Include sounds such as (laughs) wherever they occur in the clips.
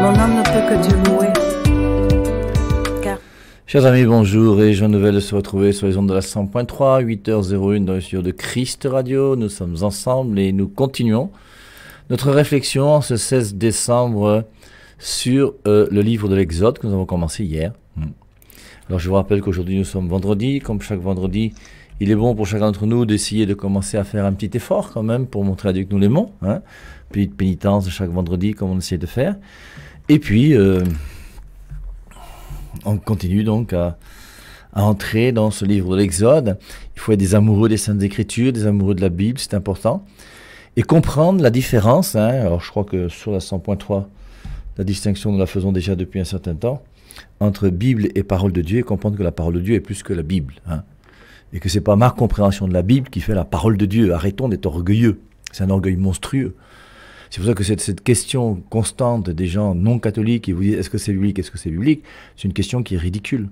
Mon âme que Chers amis, bonjour et je de se retrouver sur les ondes de la 100.3, 8h01 dans le studio de Christ Radio. Nous sommes ensemble et nous continuons notre réflexion ce 16 décembre sur euh, le livre de l'Exode que nous avons commencé hier. Hmm. Alors je vous rappelle qu'aujourd'hui nous sommes vendredi, comme chaque vendredi, il est bon pour chacun d'entre nous d'essayer de commencer à faire un petit effort quand même pour montrer à Dieu que nous l'aimons. Hein? Petite pénitence de chaque vendredi comme on essaie de faire. Et puis, euh, on continue donc à, entrer dans ce livre de l'Exode. Il faut être des amoureux des Saintes Écritures, des amoureux de la Bible, c'est important. Et comprendre la différence. Hein. alors, je crois que sur la 100.3, la distinction, nous la faisons déjà depuis un certain temps, entre Bible et parole de Dieu, et comprendre que la parole de Dieu est plus que la Bible. Hein. et que c'est pas ma compréhension de la Bible qui fait la parole de Dieu. Arrêtons d'être orgueilleux. C'est un orgueil monstrueux. C'est pour ça que cette, question constante des gens non catholiques qui vous disent est-ce que c'est biblique, est-ce que c'est biblique, c'est une question qui est ridicule.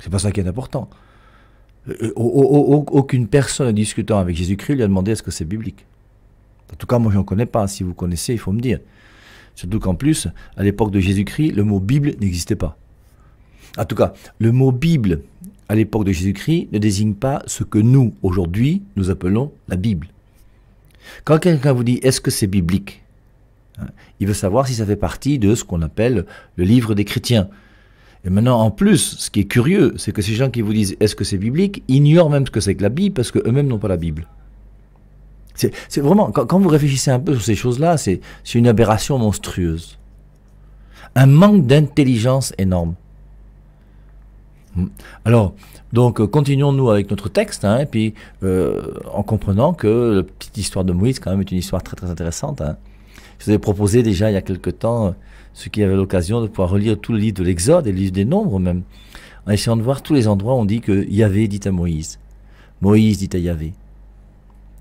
C'est pas ça qui est important. Euh, aucune personne discutant avec Jésus-Christ lui a demandé est-ce que c'est biblique. En tout cas, moi, je n'en connais pas. Si vous connaissez, il faut me dire. Surtout qu'en plus, à l'époque de Jésus-Christ, le mot Bible n'existait pas. En tout cas, le mot Bible à l'époque de Jésus-Christ ne désigne pas ce que nous, aujourd'hui, nous appelons la Bible. Quand quelqu'un vous dit est-ce que c'est biblique, hein, il veut savoir si ça fait partie de ce qu'on appelle le livre des chrétiens. Et maintenant, en plus, ce qui est curieux, c'est que ces gens qui vous disent est-ce que c'est biblique ignorent même ce que c'est que la Bible parce qu'eux-mêmes n'ont pas la Bible. C'est vraiment, quand, quand, vous réfléchissez un peu sur ces choses-là, c'est une aberration monstrueuse. Un manque d'intelligence énorme. Hmm. Alors, donc euh, continuons-nous avec notre texte, hein, et puis euh, en comprenant que la petite histoire de Moïse quand même est une histoire très très intéressante. Hein. Je vous avais proposé déjà il y a quelque temps, ceux qui avaient l'occasion de pouvoir relire tout le livre de l'Exode et le livre des Nombres même, en essayant de voir tous les endroits où on dit que Yahvé dit à Moïse, Moïse dit à Yahvé.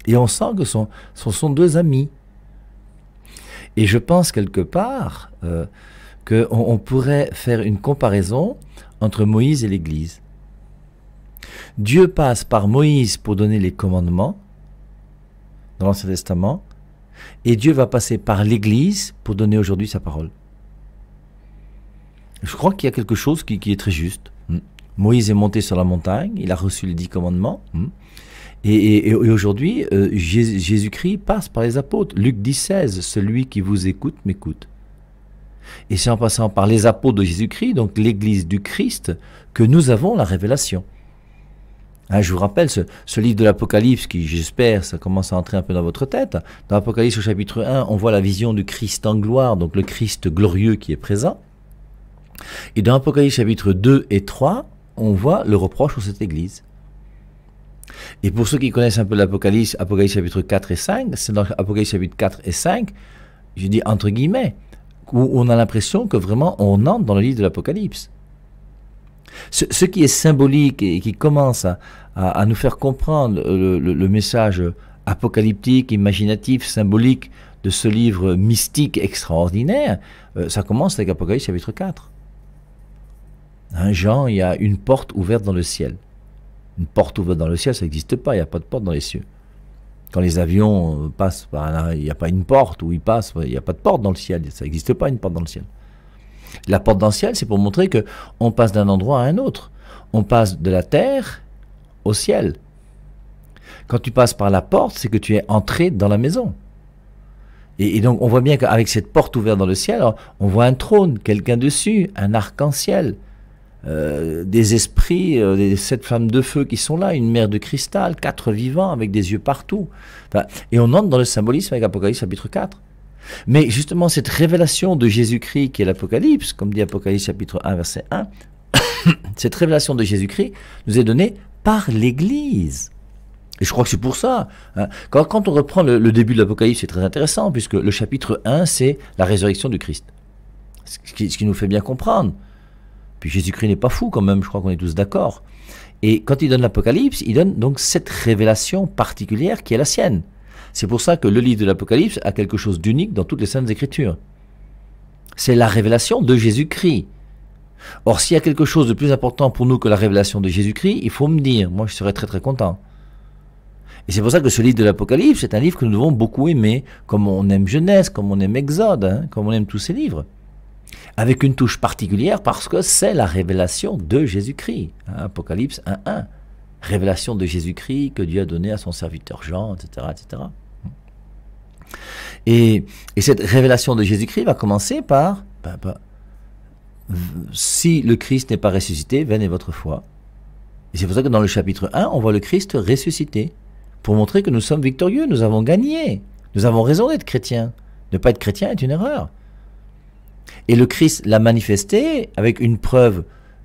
Et on sent que ce sont, deux amis. Et je pense quelque part euh, qu'on pourrait faire une comparaison entre Moïse et l'Église. Dieu passe par Moïse pour donner les commandements dans l'Ancien Testament, et Dieu va passer par l'Église pour donner aujourd'hui sa parole. Je crois qu'il y a quelque chose qui, est très juste. Hmm. Moïse est monté sur la montagne, il a reçu les dix commandements. Hmm. Et, aujourd'hui, euh, Jésus-Christ passe par les apôtres. Luc 16, celui qui vous écoute m'écoute. Et c'est en passant par les apôtres de Jésus-Christ, donc l'Église du Christ, que nous avons la révélation. Ah, je vous rappelle ce, livre de l'Apocalypse qui, j'espère, ça commence à entrer un peu dans votre tête. Dans l'Apocalypse au chapitre 1, on voit la vision du Christ en gloire, donc le Christ glorieux qui est présent. Et dans l'Apocalypse chapitre 2 et 3, on voit le reproche sur cette Église. Et pour ceux qui connaissent un peu l'Apocalypse, Apocalypse chapitre 4 et 5, c'est dans Apocalypse chapitre 4 et 5, je dis entre guillemets, où on a l'impression que vraiment on entre dans le livre de l'Apocalypse. Ce, qui est symbolique et qui commence à, nous faire comprendre le, message apocalyptique, imaginatif, symbolique de ce livre mystique extraordinaire, euh, ça commence avec Apocalypse chapitre 4. Un hein, Jean, il y a une porte ouverte dans le ciel. Une porte ouverte dans le ciel, ça n'existe pas, il n'y a pas de porte dans les cieux. Quand les avions euh, passent par là, il n'y a pas une porte, où ils passent, il n'y a pas de porte dans le ciel, ça n'existe pas une porte dans le ciel. La porte dans le ciel, c'est pour montrer que on passe d'un endroit à un autre. On passe de la terre au ciel. Quand tu passes par la porte, c'est que tu es entré dans la maison. Et, donc on voit bien qu'avec cette porte ouverte dans le ciel, on voit un trône, quelqu'un dessus, un arc-en-ciel. Euh, des esprits, euh, des sept femmes de feu qui sont là, une mer de cristal, quatre vivants avec des yeux partout. et on entre dans le symbolisme avec Apocalypse chapitre 4. Mais justement, cette révélation de Jésus-Christ qui est l'Apocalypse, comme dit Apocalypse chapitre 1, verset 1, (coughs) cette révélation de Jésus-Christ nous est donnée par l'Église. Et je crois que c'est pour ça. Hein. Quand, on reprend le, début de l'Apocalypse, c'est très intéressant, puisque le chapitre 1, c'est la résurrection du Christ. ce qui nous fait bien comprendre. Puis Jésus-Christ n'est pas fou quand même, je crois qu'on est tous d'accord. Et quand il donne l'Apocalypse, il donne donc cette révélation particulière qui est la sienne. C'est pour ça que le livre de l'Apocalypse a quelque chose d'unique dans toutes les Saintes Écritures. C'est la révélation de Jésus-Christ. Or, s'il y a quelque chose de plus important pour nous que la révélation de Jésus-Christ, il faut me dire. Moi, je serais très très content. Et c'est pour ça que ce livre de l'Apocalypse est un livre que nous devons beaucoup aimer, comme on aime Genèse, comme on aime Exode, hein, comme on aime tous ces livres. Avec une touche particulière parce que c'est la révélation de Jésus-Christ. Hein, Apocalypse 1.1. Révélation de Jésus-Christ que Dieu a donnée à son serviteur Jean, etc. etc. Et, cette révélation de Jésus-Christ va commencer par, si le Christ n'est pas ressuscité, vaine est votre foi. Et c'est pour ça que dans le chapitre 1, on voit le Christ ressuscité, pour montrer que nous sommes victorieux, nous avons gagné, nous avons raison d'être chrétiens. Ne pas être chrétien est une erreur. Et le Christ l'a manifesté avec une preuve,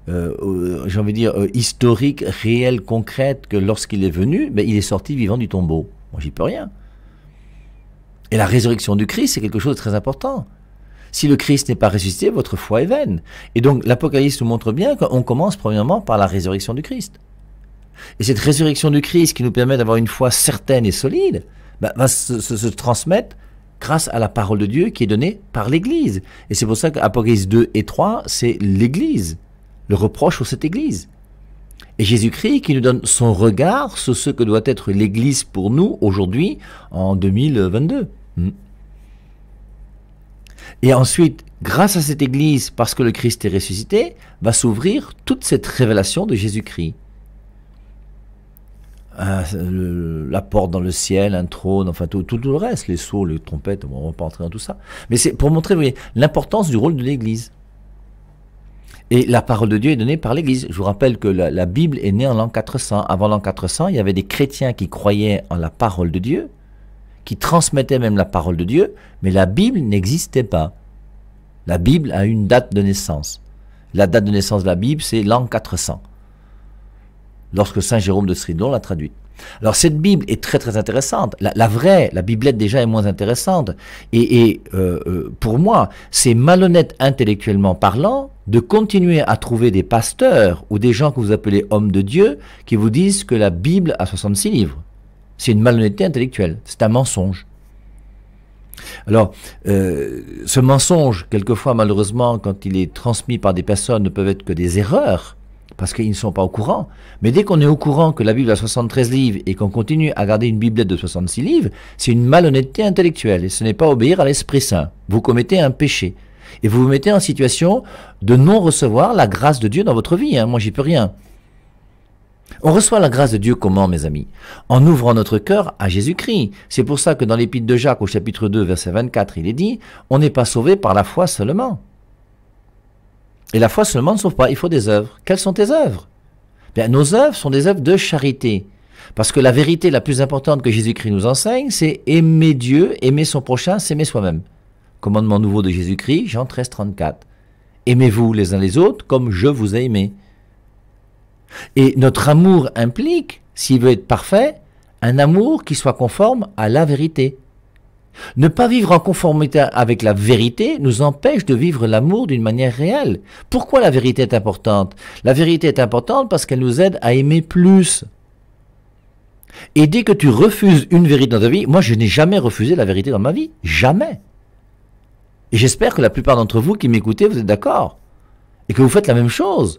euh, euh, j'ai envie de dire, euh, historique, réelle, concrète, que lorsqu'il est venu, ben, il est sorti vivant du tombeau. Moi, j'y peux rien. Et la résurrection du Christ, c'est quelque chose de très important. Si le Christ n'est pas ressuscité, votre foi est vaine. Et donc l'Apocalypse nous montre bien qu'on commence premièrement par la résurrection du Christ. Et cette résurrection du Christ qui nous permet d'avoir une foi certaine et solide, bah, va se, transmettre grâce à la parole de Dieu qui est donnée par l'Église. Et c'est pour ça qu'Apocalypse 2 et 3, c'est l'Église, le reproche pour cette Église. Et Jésus-Christ qui nous donne son regard sur ce que doit être l'Église pour nous aujourd'hui en 2022. Hmm. Et ensuite, grâce à cette Église, parce que le Christ est ressuscité, va s'ouvrir toute cette révélation de Jésus-Christ. Ah, la porte dans le ciel, un trône, enfin tout, le reste, les sauts, les trompettes, on ne va pas entrer dans tout ça. Mais c'est pour montrer l'importance du rôle de l'Église. Et la parole de Dieu est donnée par l'Église. Je vous rappelle que la, la Bible est née en l'an 400. Avant l'an 400, il y avait des chrétiens qui croyaient en la parole de Dieu, qui transmettaient même la parole de Dieu, mais la Bible n'existait pas. La Bible a une date de naissance. La date de naissance de la Bible, c'est l'an 400, lorsque Saint Jérôme de Stridon l'a traduite. Alors cette Bible est très très intéressante. La, vraie, la biblette déjà est moins intéressante. Et, euh, euh, pour moi, c'est malhonnête intellectuellement parlant de continuer à trouver des pasteurs ou des gens que vous appelez hommes de Dieu qui vous disent que la Bible a 66 livres. C'est une malhonnêteté intellectuelle. C'est un mensonge. Alors, euh, ce mensonge, quelquefois, malheureusement, quand il est transmis par des personnes, ne peuvent être que des erreurs, parce qu'ils ne sont pas au courant. Mais dès qu'on est au courant que la Bible a 73 livres et qu'on continue à garder une Biblette de 66 livres, c'est une malhonnêteté intellectuelle, et ce n'est pas obéir à l'Esprit Saint. Vous commettez un péché. Et vous vous mettez en situation de non recevoir la grâce de Dieu dans votre vie. Hein. Moi, j'y peux rien. On reçoit la grâce de Dieu comment, mes amis En ouvrant notre cœur à Jésus-Christ. C'est pour ça que dans l'épître de Jacques au chapitre 2, verset 24, il est dit, on n'est pas sauvé par la foi seulement. Et la foi seulement ne sauve pas, il faut des œuvres. Quelles sont tes œuvres Bien, Nos œuvres sont des œuvres de charité. Parce que la vérité la plus importante que Jésus-Christ nous enseigne, c'est aimer Dieu, aimer son prochain, s'aimer soi-même. Commandement nouveau de Jésus-Christ, Jean 13, 34. Aimez-vous les uns les autres comme je vous ai aimé. Et notre amour implique, s'il veut être parfait, un amour qui soit conforme à la vérité. Ne pas vivre en conformité avec la vérité nous empêche de vivre l'amour d'une manière réelle. Pourquoi la vérité est importante La vérité est importante parce qu'elle nous aide à aimer plus. Et dès que tu refuses une vérité dans ta vie, moi je n'ai jamais refusé la vérité dans ma vie. Jamais. Et j'espère que la plupart d'entre vous qui m'écoutez, vous êtes d'accord. Et que vous faites la même chose.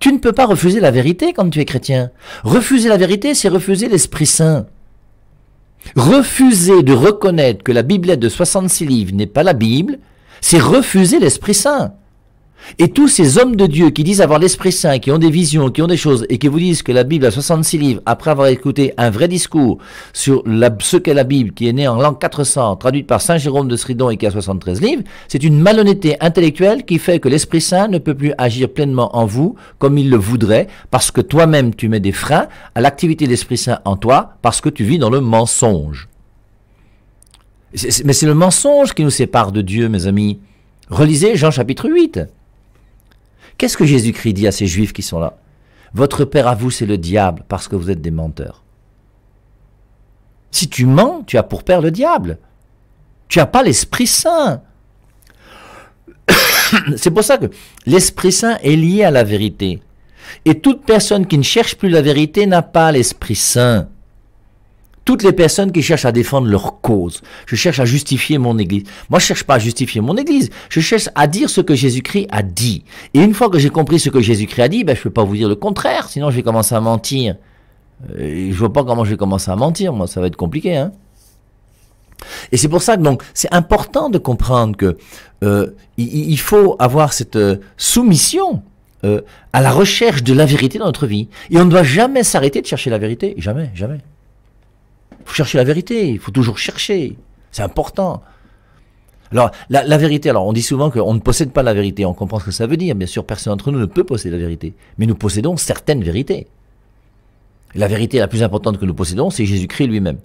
Tu ne peux pas refuser la vérité quand tu es chrétien. Refuser la vérité, c'est refuser l'Esprit Saint. Refuser de reconnaître que la Biblette de 66 livres n'est pas la Bible, c'est refuser l'Esprit Saint. Et tous ces hommes de Dieu qui disent avoir l'Esprit Saint, qui ont des visions, qui ont des choses, et qui vous disent que la Bible a 66 livres, après avoir écouté un vrai discours sur ce qu'est la Bible, qui est née en l'an 400, traduite par Saint Jérôme de Sridon et qui a 73 livres, c'est une malhonnêteté intellectuelle qui fait que l'Esprit Saint ne peut plus agir pleinement en vous comme il le voudrait, parce que toi-même tu mets des freins à l'activité de l'Esprit Saint en toi, parce que tu vis dans le mensonge. Mais c'est le mensonge qui nous sépare de Dieu, mes amis. Relisez Jean chapitre 8. Qu'est-ce que Jésus-Christ dit à ces juifs qui sont là Votre père à vous, c'est le diable, parce que vous êtes des menteurs. Si tu mens, tu as pour père le diable. Tu n'as pas l'Esprit Saint. (coughs) C'est pour ça que l'Esprit Saint est lié à la vérité. Et toute personne qui ne cherche plus la vérité n'a pas l'Esprit Saint toutes les personnes qui cherchent à défendre leur cause. Je cherche à justifier mon Église. Moi, je cherche pas à justifier mon Église. Je cherche à dire ce que Jésus-Christ a dit. Et une fois que j'ai compris ce que Jésus-Christ a dit, ben, je peux pas vous dire le contraire, sinon je vais commencer à mentir. Je euh, je vois pas comment je vais commencer à mentir, moi, ça va être compliqué. Hein. et c'est pour ça que donc c'est important de comprendre que euh, il, faut avoir cette euh, soumission à la recherche de la vérité dans notre vie. Et on ne doit jamais s'arrêter de chercher la vérité, jamais, jamais faut chercher la vérité, il faut toujours chercher. C'est important. Alors, la, vérité, alors on dit souvent qu'on ne possède pas la vérité, on comprend ce que ça veut dire, bien sûr, personne d'entre nous ne peut posséder la vérité, mais nous possédons certaines vérités. La vérité la plus importante que nous possédons, c'est Jésus-Christ lui-même.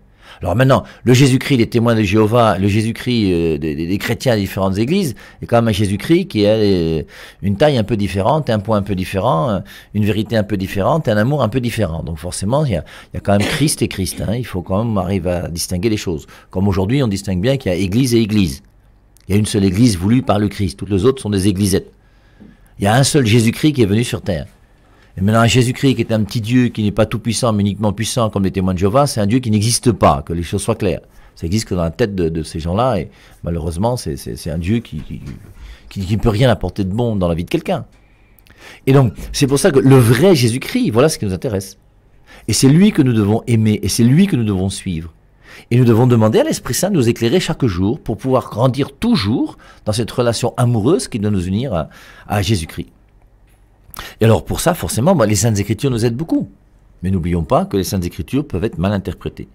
Alors maintenant, le Jésus-Christ des témoins de Jéhovah, le Jésus-Christ euh, des, chrétiens des différentes églises, est quand même un Jésus-Christ qui a euh, une taille un peu différente, un point un peu différent, euh, une vérité un peu différente, un amour un peu différent. Donc forcément, il y a, y a, quand même Christ et Christ. Hein. Il faut quand même arriver à distinguer les choses. Comme aujourd'hui, on distingue bien qu'il y a église et église. Il y a une seule église voulue par le Christ. Toutes les autres sont des églisettes. Il y a un seul Jésus-Christ qui est venu sur terre. Et maintenant, Jésus-Christ, qui est un petit Dieu, qui n'est pas tout puissant, mais uniquement puissant, comme les témoins de Jéhovah, c'est un Dieu qui n'existe pas, que les choses soient claires. Ça existe que dans la tête de, ces gens-là, et malheureusement, c'est un Dieu qui, qui, ne peut rien apporter de bon dans la vie de quelqu'un. Et donc, c'est pour ça que le vrai Jésus-Christ, voilà ce qui nous intéresse. Et c'est lui que nous devons aimer, et c'est lui que nous devons suivre. Et nous devons demander à l'Esprit Saint de nous éclairer chaque jour pour pouvoir grandir toujours dans cette relation amoureuse qui doit nous unir à, à Jésus-Christ. Et alors pour ça, forcément, bah, les Saintes Écritures nous aident beaucoup. Mais n'oublions pas que les Saintes Écritures peuvent être mal interprétées.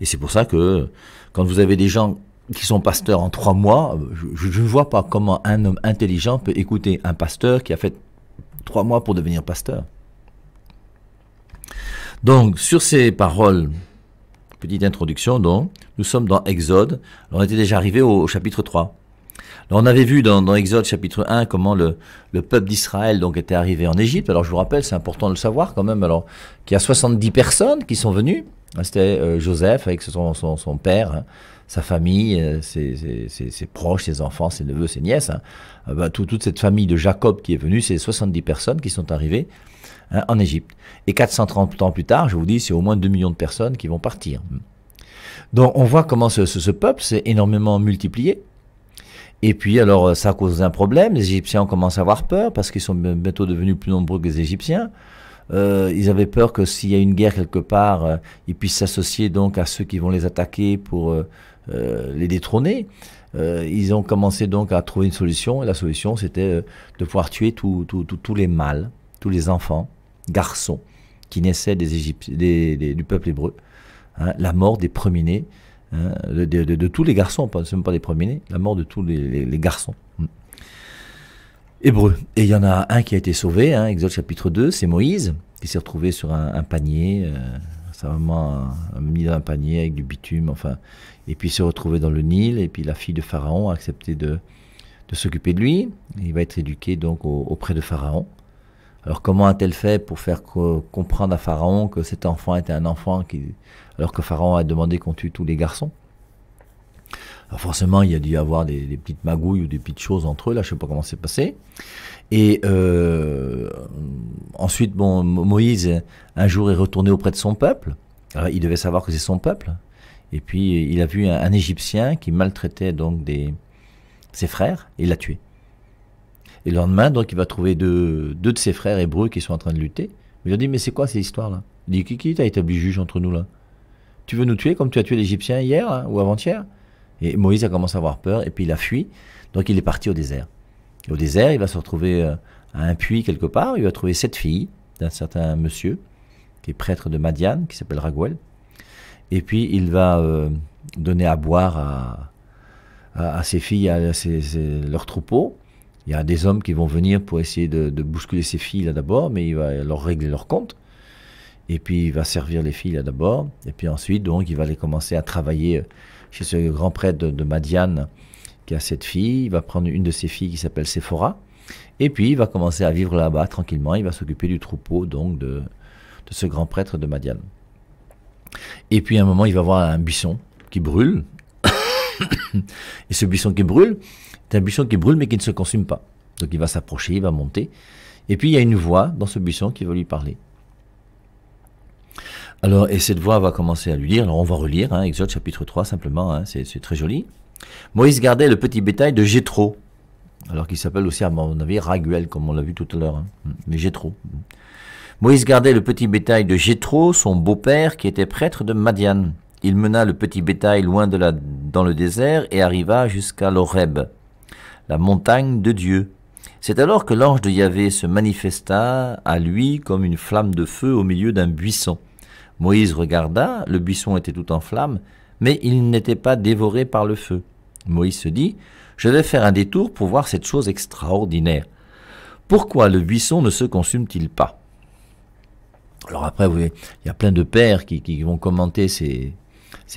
Et c'est pour ça que quand vous avez des gens qui sont pasteurs en trois mois, je ne vois pas comment un homme intelligent peut écouter un pasteur qui a fait trois mois pour devenir pasteur. Donc, sur ces paroles, petite introduction, donc, nous sommes dans Exode. on était déjà arrivé au, au chapitre 3 on avait vu dans, dans, Exode chapitre 1 comment le, peuple d'Israël donc était arrivé en Égypte. Alors je vous rappelle, c'est important de le savoir quand même, alors qu'il y a 70 personnes qui sont venues. Ah, c'était euh, Joseph avec son, père, hein, sa famille, euh, ses, proches, ses enfants, ses neveux, ses nièces. Hein. Ah, bah, toute cette famille de Jacob qui est venue, c'est 70 personnes qui sont arrivées hein, en Égypte. Et 430 ans plus tard, je vous dis, c'est au moins 2 millions de personnes qui vont partir. Donc on voit comment ce peuple s'est énormément multiplié. Et puis alors euh, ça a causé un problème, les Égyptiens ont commencé à avoir peur parce qu'ils sont bientôt devenus plus nombreux que les Égyptiens. Euh, ils avaient peur que s'il y a une guerre quelque part, euh, ils puissent s'associer donc à ceux qui vont les attaquer pour les détrôner. ils ont commencé donc à trouver une solution et la solution c'était de pouvoir tuer tous les mâles, tous les enfants, garçons qui naissaient des, du peuple hébreu. Hein, la mort des premiers-nés Hein, de, tous les garçons, pas, même pas des premiers nés, la mort de tous les, garçons. Mm. Hébreux. Et il y en a un qui a été sauvé, hein, Exode chapitre 2, c'est Moïse, qui s'est retrouvé sur un, panier, euh, mis dans un panier avec du bitume, enfin, et puis se s'est retrouvé dans le Nil, et puis la fille de Pharaon a accepté de, de s'occuper de lui. Il va être éduqué donc auprès de Pharaon. Alors comment a-t-elle fait pour faire comprendre à Pharaon que cet enfant était un enfant qui alors que Pharaon a demandé qu'on tue tous les garçons. Alors forcément, il y a dû y avoir des, petites magouilles ou des petites choses entre eux, là je sais pas comment c'est passé. Et euh, ensuite, Moïse, un jour, est retourné auprès de son peuple. Alors, il devait savoir que c'est son peuple. Et puis, il a vu un, Égyptien qui maltraitait donc des, ses frères et il l'a tué. Et le lendemain, donc, il va trouver deux, de ses frères hébreux qui sont en train de lutter. Il a dit, mais c'est quoi ces histoires-là Il dit, qui, qui t'a établi juge entre nous là tu veux nous tuer comme tu as tué l'Égyptien hier hein, ou avant-hier Et Moïse a commencé à avoir peur et puis il a fui. Donc il est parti au désert. au désert, il va se retrouver euh, à un puits quelque part. Il va trouver sept filles d'un certain monsieur qui est prêtre de Madiane, qui s'appelle Raguel. Et puis il va euh, donner à boire à, ses filles, à, leurs troupeaux. Il y a des hommes qui vont venir pour essayer de, bousculer ses filles là d'abord, mais il va leur régler leur compte. Et puis il va servir les filles là d'abord. Et puis ensuite, donc, il va aller commencer à travailler euh, chez ce grand prêtre de, Madiane qui a cette fille. Il va prendre une de ses filles qui s'appelle Sephora. Et puis il va commencer à vivre là-bas tranquillement. Il va s'occuper du troupeau donc de, de ce grand prêtre de Madiane. Et puis à un moment, il va voir un buisson qui brûle. (coughs) et ce buisson qui brûle, c'est un buisson qui brûle mais qui ne se consume pas. Donc il va s'approcher, il va monter. Et puis il y a une voix dans ce buisson qui va lui parler. Alors, et cette voix va commencer à lui lire. Alors, on va relire, hein, Exode chapitre 3, simplement, hein, c'est très joli. Moïse gardait le petit bétail de Jétro, alors qu'il s'appelle aussi, à mon avis, Raguel, comme on l'a vu tout à l'heure, hein, mais Jétro. Moïse gardait le petit bétail de Jétro, son beau-père, qui était prêtre de Madian. Il mena le petit bétail loin de la, dans le désert et arriva jusqu'à l'Oreb, la montagne de Dieu. C'est alors que l'ange de Yahvé se manifesta à lui comme une flamme de feu au milieu d'un buisson. Moïse regarda, le buisson était tout en flammes, mais il n'était pas dévoré par le feu. Moïse se dit, je vais faire un détour pour voir cette chose extraordinaire. Pourquoi le buisson ne se consume-t-il pas alors après, il y a plein de pères qui, vont commenter ces,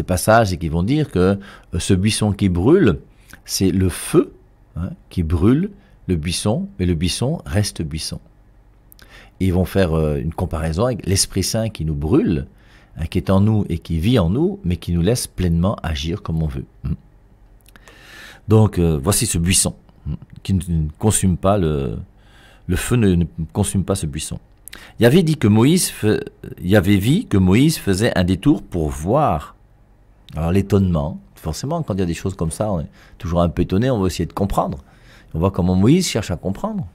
passages et qui vont dire que euh, ce buisson qui brûle, c'est le feu hein, qui brûle le buisson, mais le buisson reste buisson ils vont faire euh, une comparaison avec l'Esprit Saint qui nous brûle, hein, qui est en nous et qui vit en nous, mais qui nous laisse pleinement agir comme on veut. Hmm. Donc euh, voici ce buisson hmm, qui ne consume pas le, le feu ne, consume pas ce buisson. Il y avait dit que Moïse, il avait vu que Moïse faisait un détour pour voir. Alors l'étonnement, forcément, quand il y a des choses comme ça, on est toujours un peu étonné, on veut essayer de comprendre. On voit comment Moïse cherche à comprendre.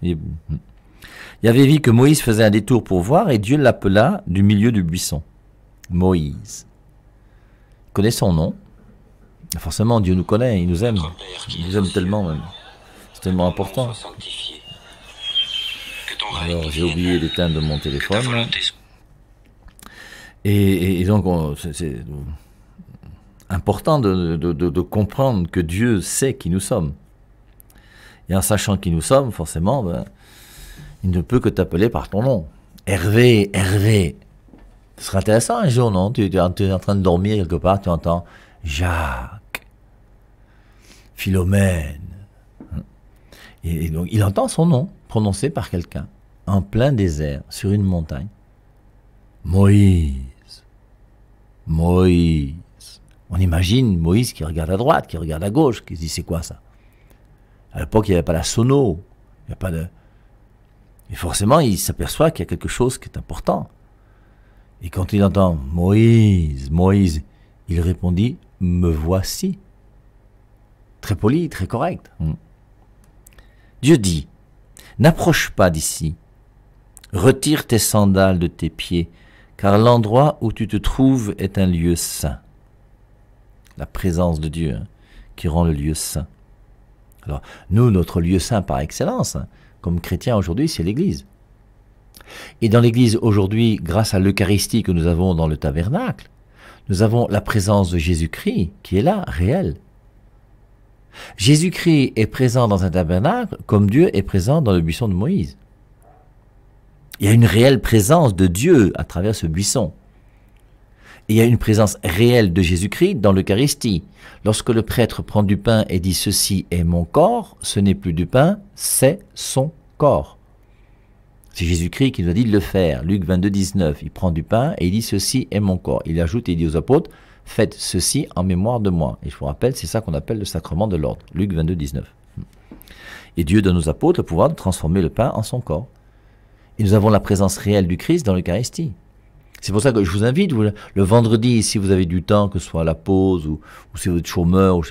Il avait vu que Moïse faisait un détour pour voir, et Dieu l'appela du milieu du buisson. Moïse. Il connaît son nom. Forcément, Dieu nous connaît, il nous aime. Il nous aime tellement même. C'est tellement important. Alors, j'ai oublié d'éteindre mon téléphone. Et, donc, c'est important de, comprendre que Dieu sait qui nous sommes. Et en sachant qui nous sommes, forcément, ben, il ne peut que t'appeler par ton nom. Hervé, Hervé. Ce sera intéressant un jour, non tu, es en train de dormir quelque part, tu entends Jacques, Philomène. Et, donc, il entend son nom prononcé par quelqu'un, en plein désert, sur une montagne. Moïse. Moïse. On imagine Moïse qui regarde à droite, qui regarde à gauche, qui se dit c'est quoi ça À l'époque, il n'y avait pas la sono, il n'y a pas de, et forcément, il s'aperçoit qu'il y a quelque chose qui est important. Et quand il entend Moïse, Moïse, il répondit Me voici. Très poli, très correct. Mm. Dieu dit N'approche pas d'ici. Retire tes sandales de tes pieds, car l'endroit où tu te trouves est un lieu saint. La présence de Dieu hein, qui rend le lieu saint. Alors, nous, notre lieu saint par excellence, hein, comme chrétien aujourd'hui, c'est l'Église. Et dans l'Église aujourd'hui, grâce à l'Eucharistie que nous avons dans le tabernacle, nous avons la présence de Jésus-Christ qui est là, réelle. Jésus-Christ est présent dans un tabernacle comme Dieu est présent dans le buisson de Moïse. Il y a une réelle présence de Dieu à travers ce buisson il y a une présence réelle de Jésus-Christ dans l'Eucharistie. Lorsque le prêtre prend du pain et dit ceci est mon corps, ce n'est plus du pain, c'est son corps. C'est Jésus-Christ qui nous a dit de le faire. Luc 22, 19, il prend du pain et il dit ceci est mon corps. Il ajoute et dit aux apôtres, faites ceci en mémoire de moi. Et je vous rappelle, c'est ça qu'on appelle le sacrement de l'ordre. Luc 22, 19. Et Dieu donne aux apôtres le pouvoir de transformer le pain en son corps. Et nous avons la présence réelle du Christ dans l'Eucharistie. C'est pour ça que je vous invite, le vendredi, si vous avez du temps, que ce soit à la pause ou, si vous êtes chômeur, ou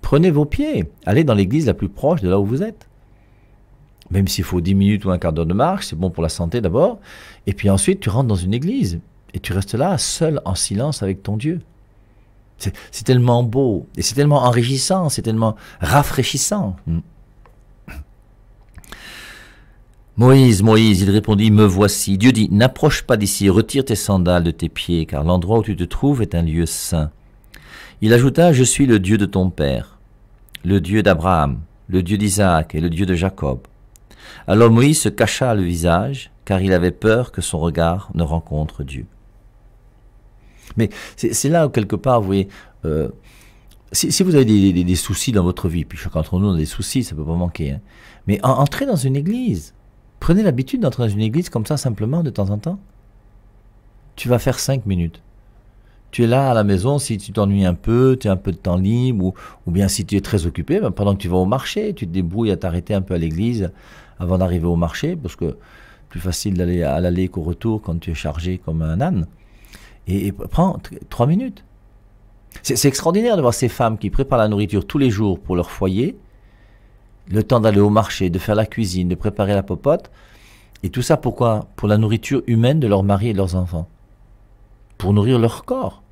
prenez vos pieds, allez dans l'église la plus proche de là où vous êtes. Même s'il faut 10 minutes ou un quart d'heure de marche, c'est bon pour la santé d'abord. Et puis ensuite, tu rentres dans une église et tu restes là, seul, en silence avec ton Dieu. C'est tellement beau et c'est tellement enrichissant, c'est tellement rafraîchissant. Hmm. Moïse, Moïse, il répondit, me voici. Dieu dit, n'approche pas d'ici, retire tes sandales de tes pieds, car l'endroit où tu te trouves est un lieu saint. Il ajouta, je suis le Dieu de ton père, le Dieu d'Abraham, le Dieu d'Isaac et le Dieu de Jacob. Alors Moïse se cacha le visage, car il avait peur que son regard ne rencontre Dieu. Mais c'est là où quelque part, vous voyez, euh, si, vous avez des, soucis dans votre vie, puis chacun d'entre nous a des soucis, ça peut pas manquer, hein, mais entrez entrer dans une église, Prenez l'habitude d'entrer dans une église comme ça simplement de temps en temps. Tu vas faire cinq minutes. Tu es là à la maison, si tu t'ennuies un peu, tu as un peu de temps libre, ou, bien si tu es très occupé, ben, pendant que tu vas au marché, tu te débrouilles à t'arrêter un peu à l'église avant d'arriver au marché, parce que plus facile d'aller à l'aller qu'au retour quand tu es chargé comme un âne. Et, prends trois minutes. C'est extraordinaire de voir ces femmes qui préparent la nourriture tous les jours pour leur foyer, le temps d'aller au marché, de faire la cuisine, de préparer la popote. Et tout ça pourquoi Pour la nourriture humaine de leur mari et de leurs enfants. Pour nourrir leur corps.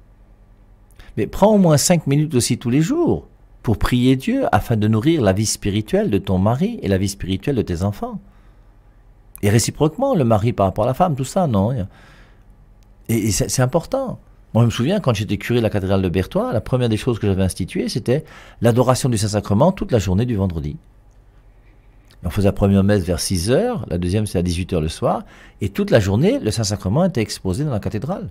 Mais prends au moins cinq minutes aussi tous les jours pour prier Dieu afin de nourrir la vie spirituelle de ton mari et la vie spirituelle de tes enfants. Et réciproquement, le mari par rapport à la femme, tout ça, non Et, c'est important. Moi, je me souviens, quand j'étais curé de la cathédrale de Bertois, la première des choses que j'avais instituées, c'était l'adoration du Saint-Sacrement toute la journée du vendredi on faisait la première messe vers 6 heures, la deuxième c'est à 18 heures le soir, et toute la journée, le Saint-Sacrement était exposé dans la cathédrale.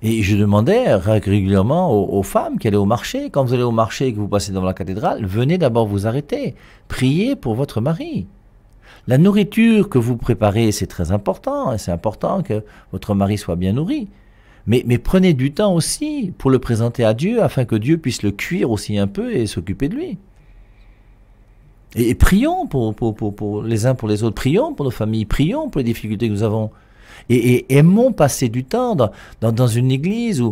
Et je demandais régulièrement aux, femmes qui allaient au marché, quand vous allez au marché et que vous passez devant la cathédrale, venez d'abord vous arrêter, priez pour votre mari. La nourriture que vous préparez, c'est très important, et c'est important que votre mari soit bien nourri. mais, prenez du temps aussi pour le présenter à Dieu afin que Dieu puisse le cuire aussi un peu et s'occuper de lui. Et, prions pour, pour, pour, les uns pour les autres, prions pour nos familles, prions pour les difficultés que nous avons. Et, aimons passer du temps dans, dans, une église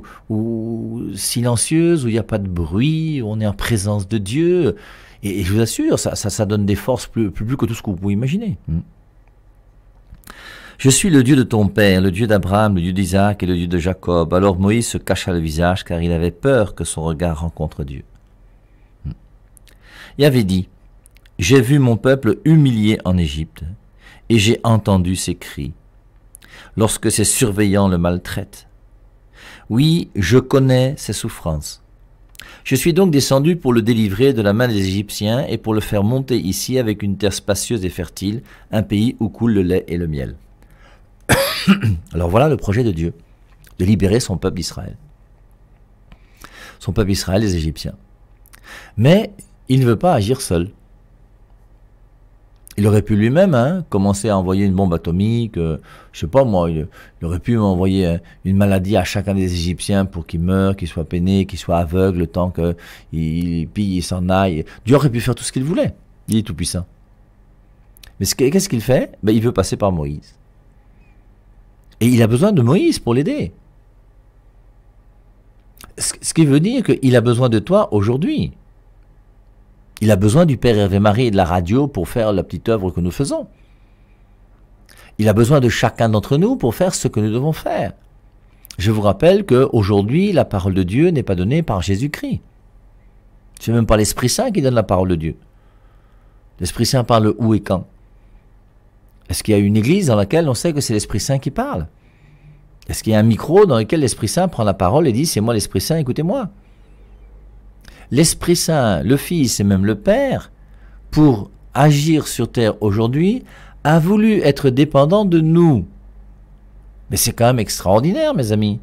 silencieuse, où il n'y a pas de bruit, où on est en présence de Dieu. Et, je vous assure, ça, ça, donne des forces plus, plus, que tout ce que vous pouvez imaginer. Hmm. Je suis le Dieu de ton père, le Dieu d'Abraham, le Dieu d'Isaac et le Dieu de Jacob. Alors Moïse se cacha le visage car il avait peur que son regard rencontre Dieu. Hmm. Il avait dit, j'ai vu mon peuple humilié en Égypte, et j'ai entendu ses cris, lorsque ses surveillants le maltraitent. Oui, je connais ses souffrances. Je suis donc descendu pour le délivrer de la main des Égyptiens et pour le faire monter ici avec une terre spacieuse et fertile, un pays où coule le lait et le miel. (coughs) Alors voilà le projet de Dieu, de libérer son peuple d'Israël. Son peuple Israël les Égyptiens. Mais il ne veut pas agir seul. Il aurait pu lui-même hein, commencer à envoyer une bombe atomique, euh, je sais pas moi, il, aurait pu envoyer hein, une maladie à chacun des Égyptiens pour qu'ils meurent, qu'ils soient peinés, qu'ils soient aveugles, tant temps qu'ils il pillent, s'en aillent. Dieu aurait pu faire tout ce qu'il voulait. Il est tout puissant. Mais qu'est-ce qu'il fait ben, Il veut passer par Moïse. Et il a besoin de Moïse pour l'aider. Ce qui veut dire qu'il a besoin de toi aujourd'hui. Il a besoin du Père Hervé Marie et de la radio pour faire la petite œuvre que nous faisons. Il a besoin de chacun d'entre nous pour faire ce que nous devons faire. Je vous rappelle que aujourd'hui, la parole de Dieu n'est pas donnée par Jésus-Christ. Ce n'est même pas l'Esprit Saint qui donne la parole de Dieu. L'Esprit Saint parle où et quand. Est-ce qu'il y a une église dans laquelle on sait que c'est l'Esprit Saint qui parle Est-ce qu'il y a un micro dans lequel l'Esprit Saint prend la parole et dit c'est moi l'Esprit Saint, écoutez-moi l'Esprit Saint, le Fils et même le Père, pour agir sur terre aujourd'hui, a voulu être dépendant de nous. Mais c'est quand même extraordinaire, mes amis.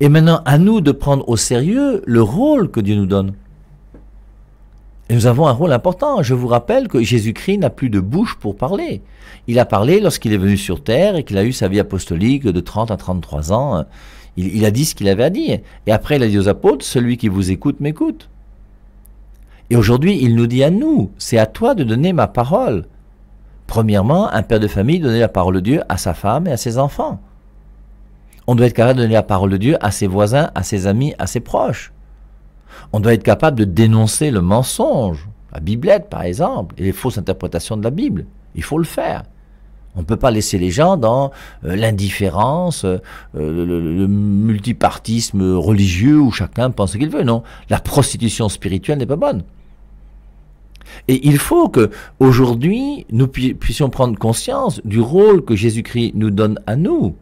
Et maintenant, à nous de prendre au sérieux le rôle que Dieu nous donne. Et nous avons un rôle important. Je vous rappelle que Jésus-Christ n'a plus de bouche pour parler. Il a parlé lorsqu'il est venu sur terre et qu'il a eu sa vie apostolique de 30 à 33 ans. Hein. Il, a dit ce qu'il avait à dire. Et après, il a dit aux apôtres, celui qui vous écoute m'écoute. Et aujourd'hui, il nous dit à nous, c'est à toi de donner ma parole. Premièrement, un père de famille donner la parole de Dieu à sa femme et à ses enfants. On doit être capable de donner la parole de Dieu à ses voisins, à ses amis, à ses proches. On doit être capable de dénoncer le mensonge, la Biblette par exemple, et les fausses interprétations de la Bible. Il faut le faire. On ne peut pas laisser les gens dans euh, l'indifférence, euh, le, multipartisme religieux où chacun pense ce qu'il veut. Non, la prostitution spirituelle n'est pas bonne. Et il faut que aujourd'hui nous puissions prendre conscience du rôle que Jésus-Christ nous donne à nous,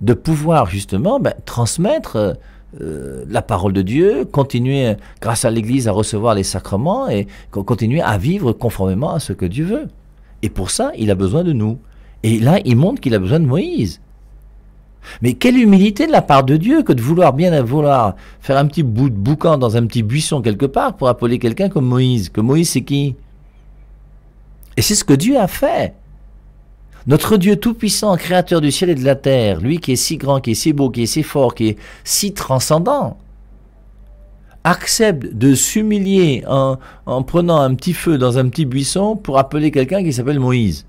de pouvoir justement ben, transmettre euh, la parole de Dieu, continuer grâce à l'Église à recevoir les sacrements et continuer à vivre conformément à ce que Dieu veut. Et pour ça, il a besoin de nous. Et là, il montre qu'il a besoin de Moïse. Mais quelle humilité de la part de Dieu que de vouloir bien vouloir faire un petit bout de boucan dans un petit buisson quelque part pour appeler quelqu'un comme Moïse. Que Moïse, c'est qui Et c'est ce que Dieu a fait. Notre Dieu tout-puissant, créateur du ciel et de la terre, lui qui est si grand, qui est si beau, qui est si fort, qui est si transcendant, accepte de s'humilier en, en prenant un petit feu dans un petit buisson pour appeler quelqu'un qui s'appelle Moïse.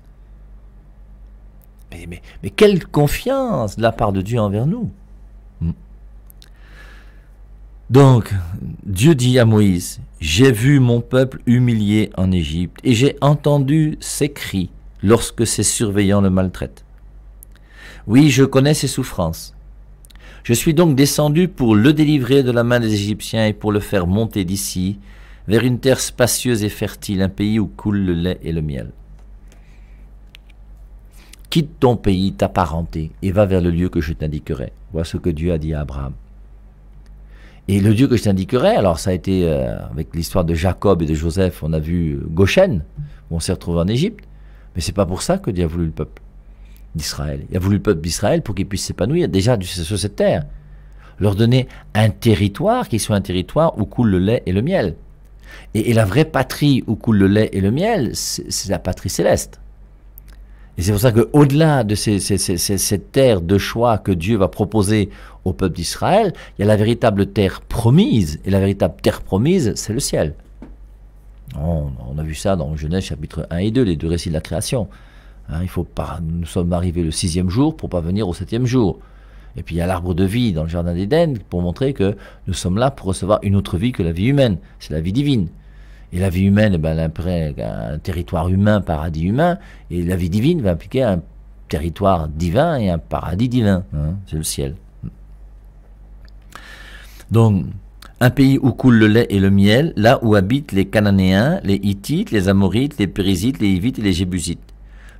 Mais, quelle confiance de la part de Dieu envers nous. Hmm. Donc, Dieu dit à Moïse, j'ai vu mon peuple humilié en Égypte et j'ai entendu ses cris lorsque ses surveillants le maltraitent. Oui, je connais ses souffrances. Je suis donc descendu pour le délivrer de la main des Égyptiens et pour le faire monter d'ici vers une terre spacieuse et fertile, un pays où coule le lait et le miel quitte ton pays, ta parenté, et va vers le lieu que je t'indiquerai. vois ce que Dieu a dit à Abraham. Et le Dieu que je t'indiquerai, alors ça a été euh, avec l'histoire de Jacob et de Joseph, on a vu euh, Goshen, où on s'est retrouvé en Égypte, mais c'est pas pour ça que Dieu a voulu le peuple d'Israël. Il a voulu le peuple d'Israël pour qu'il puisse s'épanouir déjà sur cette terre. Leur donner un territoire qui soit un territoire où coule le lait et le miel. Et, et la vraie patrie où coule le lait et le miel, c'est la patrie céleste. Et c'est pour ça qu'au-delà de cette terre de choix que Dieu va proposer au peuple d'Israël, il y a la véritable terre promise. Et la véritable terre promise, c'est le ciel. Oh, on, a vu ça dans Genèse chapitre 1 et 2, les deux récits de la création. Hein, il faut pas, nous sommes arrivés le sixième jour pour pas venir au septième jour. Et puis il y a l'arbre de vie dans le jardin d'Éden pour montrer que nous sommes là pour recevoir une autre vie que la vie humaine. C'est la vie divine. Et la vie humaine, eh ben, après, un territoire humain, paradis humain, et la vie divine va impliquer un territoire divin et un paradis divin. Hein. c'est le ciel. Donc, un pays où coule le lait et le miel, là où habitent les Cananéens, les Hittites, les Amorites, les Périsites, les Hivites et les Jébusites.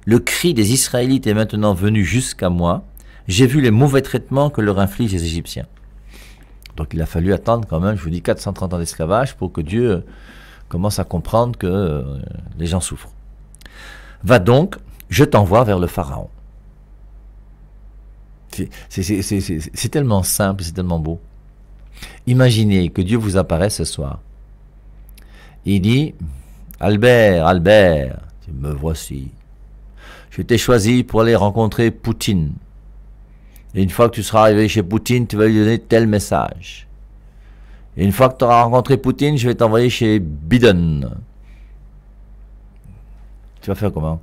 Le cri des Israélites est maintenant venu jusqu'à moi. J'ai vu les mauvais traitements que leur infligent les Égyptiens. Donc il a fallu attendre quand même, je vous dis, 430 ans d'esclavage pour que Dieu commence à comprendre que euh, les gens souffrent. Va donc, je t'envoie vers le Pharaon. C'est tellement simple, c'est tellement beau. Imaginez que Dieu vous apparaisse ce soir. Il dit, Albert, Albert, me voici. Je t'ai choisi pour aller rencontrer Poutine. Et une fois que tu seras arrivé chez Poutine, tu vas lui donner tel message une fois que tu auras rencontré Poutine, je vais t'envoyer chez Biden. Tu vas faire comment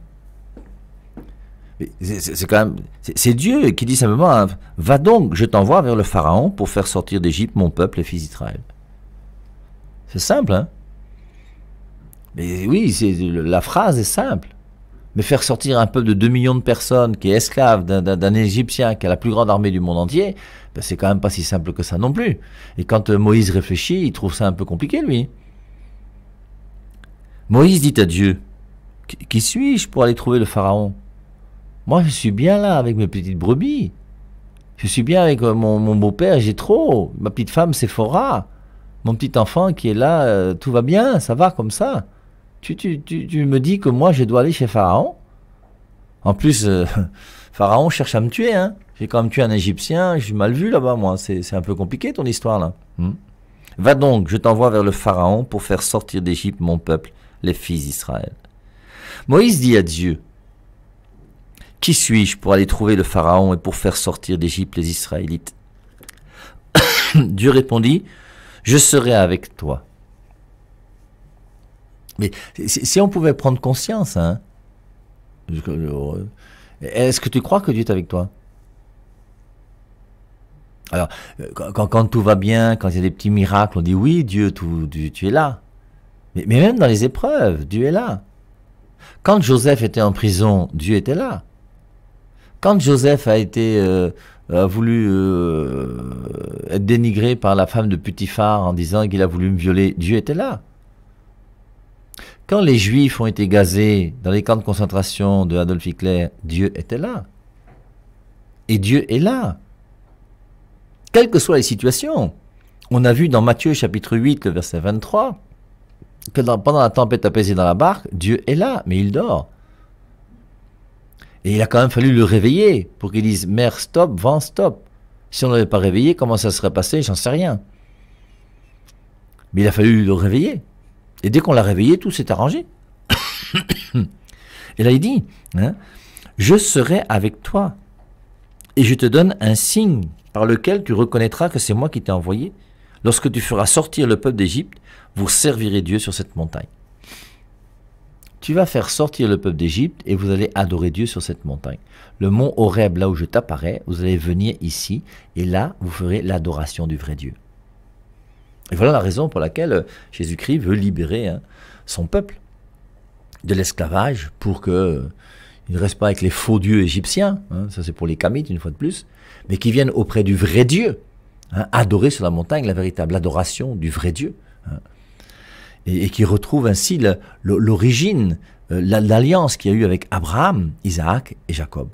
c'est quand même, c'est Dieu qui dit simplement hein, Va donc, je t'envoie vers le Pharaon pour faire sortir d'Égypte mon peuple, et fils d'Israël. C'est simple, hein Mais oui, la phrase est simple mais faire sortir un peuple de 2 millions de personnes qui est esclave d'un Égyptien qui a la plus grande armée du monde entier, ben c'est quand même pas si simple que ça non plus. Et quand euh, Moïse réfléchit, il trouve ça un peu compliqué, lui. Moïse dit à Dieu, qui suis-je pour aller trouver le Pharaon Moi, je suis bien là avec mes petites brebis. Je suis bien avec euh, mon, mon beau-père, j'ai trop. Ma petite femme, Séphora. Mon petit enfant qui est là, euh, tout va bien, ça va comme ça tu, me dis que moi, je dois aller chez Pharaon En plus, euh, (laughs) Pharaon cherche à me tuer. Hein. J'ai quand même tué un Égyptien, je suis mal vu là-bas, moi. C'est un peu compliqué ton histoire là. Hmm. Va donc, je t'envoie vers le Pharaon pour faire sortir d'Égypte mon peuple, les fils d'Israël. Moïse dit à Dieu, Qui suis-je pour aller trouver le Pharaon et pour faire sortir d'Égypte les Israélites (coughs) Dieu répondit, Je serai avec toi mais si, on pouvait prendre conscience, hein, est-ce que tu crois que Dieu est avec toi alors, quand, tout va bien, quand il y a des petits miracles, on dit oui, Dieu, tu, es là. Mais, même dans les épreuves, Dieu est là. Quand Joseph était en prison, Dieu était là. Quand Joseph a été euh, voulu euh, être dénigré par la femme de Putifar en disant qu'il a voulu me violer, Dieu était là. Quand les Juifs ont été gazés dans les camps de concentration de Adolf Hitler, Dieu était là. Et Dieu est là. Quelles que soient les situations. On a vu dans Matthieu chapitre 8, le verset 23, que pendant la tempête apaisée dans la barque, Dieu est là, mais il dort. Et il a quand même fallu le réveiller pour qu'il dise mer stop, vent stop. Si on ne l'avait pas réveillé, comment ça serait passé J'en sais rien. Mais il a fallu le réveiller. Et dès qu'on l'a réveillé, tout s'est arrangé. (coughs) et là, il dit, hein, je serai avec toi, et je te donne un signe par lequel tu reconnaîtras que c'est moi qui t'ai envoyé. Lorsque tu feras sortir le peuple d'Égypte, vous servirez Dieu sur cette montagne. Tu vas faire sortir le peuple d'Égypte et vous allez adorer Dieu sur cette montagne. Le mont Horeb, là où je t'apparais, vous allez venir ici et là, vous ferez l'adoration du vrai Dieu. Et voilà la raison pour laquelle euh, Jésus-Christ veut libérer hein, son peuple de l'esclavage pour qu'il euh, ne reste pas avec les faux dieux égyptiens, hein, ça c'est pour les Kamites une fois de plus, mais qui viennent auprès du vrai Dieu, hein, adorer sur la montagne la véritable adoration du vrai Dieu, et, et, qui retrouvent ainsi l'origine, euh, l'alliance qu'il y a eu avec Abraham, Isaac et Jacob.